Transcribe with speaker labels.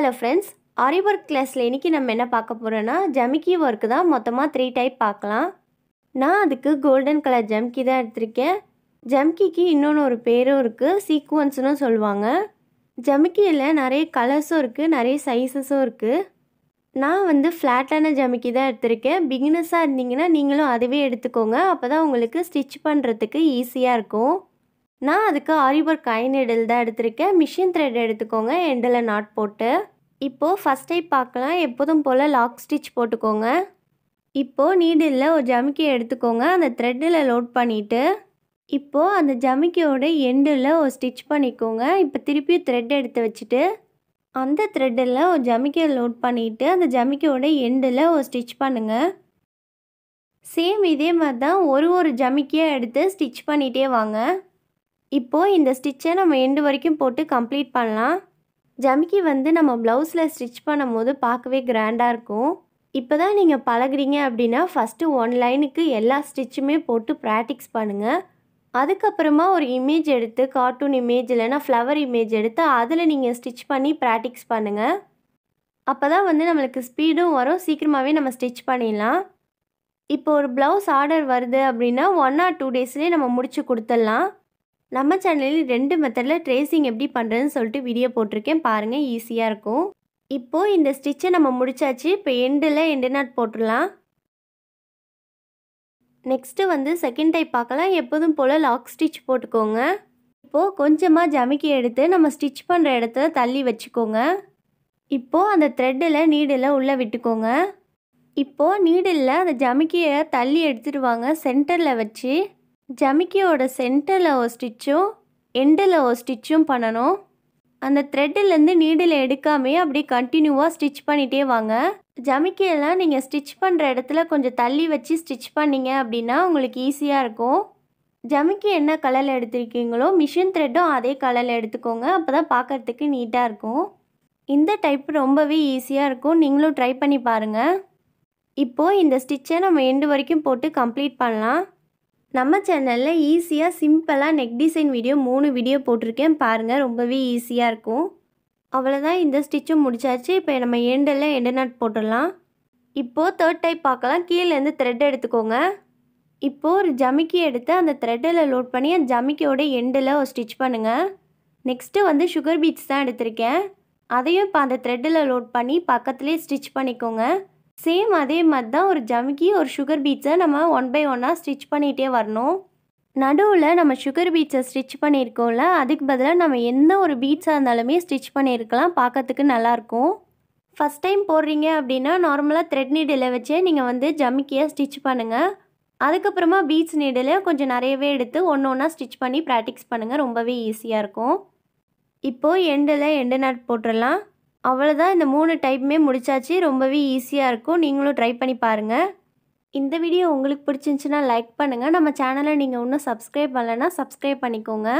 Speaker 1: hello friends ஆரி work கிளாஸில் இன்றைக்கி நம்ம என்ன பார்க்க போகிறோன்னா ஜமிக்கி ஒர்க்கு தான் மொத்தமாக த்ரீ டைப் பார்க்கலாம் நான் அதுக்கு கோல்டன் கலர் ஜம்கி தான் எடுத்திருக்கேன் ஜம்கிக்கு இன்னொன்று ஒரு பேரும் இருக்குது சீக்குவன்ஸ்னும் சொல்லுவாங்க ஜமிக்கியில் நிறைய கலர்ஸும் இருக்குது நிறைய சைஸஸும் இருக்குது நான் வந்து ஃப்ளாட்டான ஜமிக்கி தான் எடுத்திருக்கேன் பிகினஸாக இருந்தீங்கன்னா நீங்களும் அதுவே எடுத்துக்கோங்க அப்போ தான் உங்களுக்கு ஸ்டிச் பண்ணுறதுக்கு ஈஸியாக இருக்கும் நான் அதுக்கு ஆரிபர் ஒர்க் தான் எடுத்திருக்கேன் மிஷின் த்ரெட் எடுத்துக்கோங்க எண்டில் நாட் போட்டு இப்போது ஃபஸ்ட் டைப் பார்க்கலாம் எப்போதும் போல் லாக் ஸ்டிச் போட்டுக்கோங்க இப்போது நீடில் ஒரு ஜமிக்கி எடுத்துக்கோங்க அந்த த்ரெட்டில் லோட் பண்ணிவிட்டு இப்போது அந்த ஜமிக்கியோட எண்டில் ஒரு ஸ்டிச் பண்ணிக்கோங்க இப்போ திருப்பியும் த்ரெட் எடுத்து வச்சுட்டு அந்த த்ரெட்டில் ஒரு ஜமிக்கியை லோட் பண்ணிவிட்டு அந்த ஜமிக்கியோட எண்டில் ஒரு ஸ்டிச் பண்ணுங்கள் சேம் இதே மாதிரி தான் ஒரு ஒரு ஜமிக்கியாக எடுத்து ஸ்டிச் பண்ணிகிட்டே வாங்க இப்போது இந்த ஸ்டிச்சை நம்ம எண்டு வரைக்கும் போட்டு கம்ப்ளீட் பண்ணலாம் ஜமிக்கி வந்து நம்ம ப்ளவுஸில் ஸ்டிச் பண்ணும் போது பார்க்கவே கிராண்டாக இருக்கும் இப்போ தான் நீங்கள் பழகுறீங்க அப்படின்னா ஃபஸ்ட்டு ஒன் லைனுக்கு எல்லா ஸ்டிச்சுமே போட்டு ப்ராக்டிக்ஸ் பண்ணுங்கள் அதுக்கப்புறமா ஒரு இமேஜ் எடுத்து கார்ட்டூன் இமேஜ் இல்லைனா ஃப்ளவர் இமேஜ் எடுத்து அதில் நீங்கள் ஸ்டிச் பண்ணி ப்ராக்டிக்ஸ் பண்ணுங்கள் அப்போ தான் வந்து நம்மளுக்கு ஸ்பீடும் வரும் சீக்கிரமாகவே நம்ம ஸ்டிச் பண்ணிடலாம் இப்போ ஒரு ப்ளவுஸ் ஆர்டர் வருது அப்படின்னா ஒன் ஆர் டூ டேஸ்லேயே நம்ம முடிச்சு கொடுத்துடலாம் நம்ம சேனலில் ரெண்டு மெத்தடில் ட்ரேசிங் எப்படி பண்ணுறதுன்னு சொல்லிட்டு வீடியோ போட்டிருக்கேன் பாருங்கள் ஈஸியாக இருக்கும் இப்போது இந்த ஸ்டிச்சை நம்ம முடிச்சாச்சு இப்போ எண்டில் எண்டு நாட் போட்டுடலாம் நெக்ஸ்ட்டு வந்து செகண்ட் டைப் பார்க்கலாம் எப்போதும் போல் லாக் ஸ்டிச் போட்டுக்கோங்க இப்போது கொஞ்சமாக ஜமிக்கி எடுத்து நம்ம ஸ்டிச் பண்ணுற இடத்துல தள்ளி வச்சுக்கோங்க இப்போது அந்த த்ரெட்டில் நீடில் உள்ளே விட்டுக்கோங்க இப்போது நீடில் அந்த ஜமிக்கியை தள்ளி எடுத்துடுவாங்க வாங்க சென்டரில் வச்சு ஜமிக்கியோட சென்டரில் ஒரு ஸ்டிச்சும் எண்டில் ஒரு ஸ்டிச்சும் பண்ணணும் அந்த த்ரெட்டிலேருந்து நீடில் எடுக்காமே அப்படி கண்டினியூவாக ஸ்டிச் பண்ணிகிட்டே வாங்க ஜமிக்கையெல்லாம் நீங்கள் ஸ்டிச் பண்ணுற இடத்துல கொஞ்சம் தள்ளி வச்சு ஸ்டிச் பண்ணிங்க அப்படின்னா உங்களுக்கு ஈஸியாக இருக்கும் ஜமிக்கி என்ன கலரில் எடுத்துருக்கீங்களோ மிஷின் த்ரெட்டும் அதே கலரில் எடுத்துக்கோங்க அப்போ தான் பார்க்குறதுக்கு நீட்டாக இருக்கும் இந்த டைப் ரொம்பவே ஈஸியாக இருக்கும் நீங்களும் ட்ரை பண்ணி பாருங்கள் இப்போது இந்த ஸ்டிச்சை நம்ம எண்டு வரைக்கும் போட்டு கம்ப்ளீட் பண்ணலாம் நம்ம சேனலில் ஈஸியாக சிம்பிளாக நெக் டிசைன் வீடியோ மூணு வீடியோ போட்டிருக்கேன் பாருங்கள் ரொம்பவே ஈஸியாக இருக்கும் அவ்வளோதான் இந்த ஸ்டிச்சும் முடிச்சாச்சு இப்போ நம்ம எண்டில் எண்டு நாட் போட்டுடலாம் இப்போது தேர்ட் டைப் பார்க்கலாம் கீழேருந்து த்ரெட் எடுத்துக்கோங்க இப்போது ஒரு ஜமிக்கி எடுத்து அந்த த்ரெட்டில் லோட் பண்ணி அந்த ஜமிக்கியோட எண்டில் ஒரு ஸ்டிச் பண்ணுங்கள் நெக்ஸ்ட்டு வந்து சுகர் பீட்ஸ் தான் எடுத்திருக்கேன் அதையும் இப்போ அந்த த்ரெட்டில் லோட் பண்ணி பக்கத்துலேயே ஸ்டிச் பண்ணிக்கோங்க சேம் அதே மாதிரி தான் ஒரு ஜமுக்கி ஒரு சுகர் பீட்ஸை நம்ம ஒன் பை ஒன்னாக ஸ்டிச் பண்ணிகிட்டே வரணும் நடுவில் நம்ம சுகர் பீட்ஸை ஸ்டிச் பண்ணியிருக்கோம்ல அதுக்கு பதிலாக நம்ம எந்த ஒரு பீட்ஸாக இருந்தாலுமே ஸ்டிச் பண்ணியிருக்கலாம் பார்க்கறதுக்கு நல்லாயிருக்கும் ஃபஸ்ட் டைம் போடுறீங்க அப்படின்னா நார்மலாக த்ரெட் நீடில் வச்சே நீங்கள் வந்து ஜமிக்கியாக ஸ்டிச் பண்ணுங்கள் அதுக்கப்புறமா பீட்ஸ் நீடில் கொஞ்சம் நிறையவே எடுத்து ஒன்று ஒன்றா ஸ்டிச் பண்ணி ப்ராக்டிக்ஸ் பண்ணுங்கள் ரொம்பவே ஈஸியாக இருக்கும் இப்போது எண்டில் எண்டு நட் போட்டுடலாம் அவ்வளோதான் இந்த மூணு டைப்புமே முடிச்சாச்சு ரொம்பவே ஈஸியாக இருக்கும் நீங்களும் ட்ரை பண்ணி பாருங்கள் இந்த வீடியோ உங்களுக்கு பிடிச்சிருந்துச்சுன்னா லைக் பண்ணுங்கள் நம்ம சேனலை நீங்கள் இன்னும் சப்ஸ்கிரைப் பண்ணலைன்னா சப்ஸ்கிரைப் பண்ணிக்கோங்க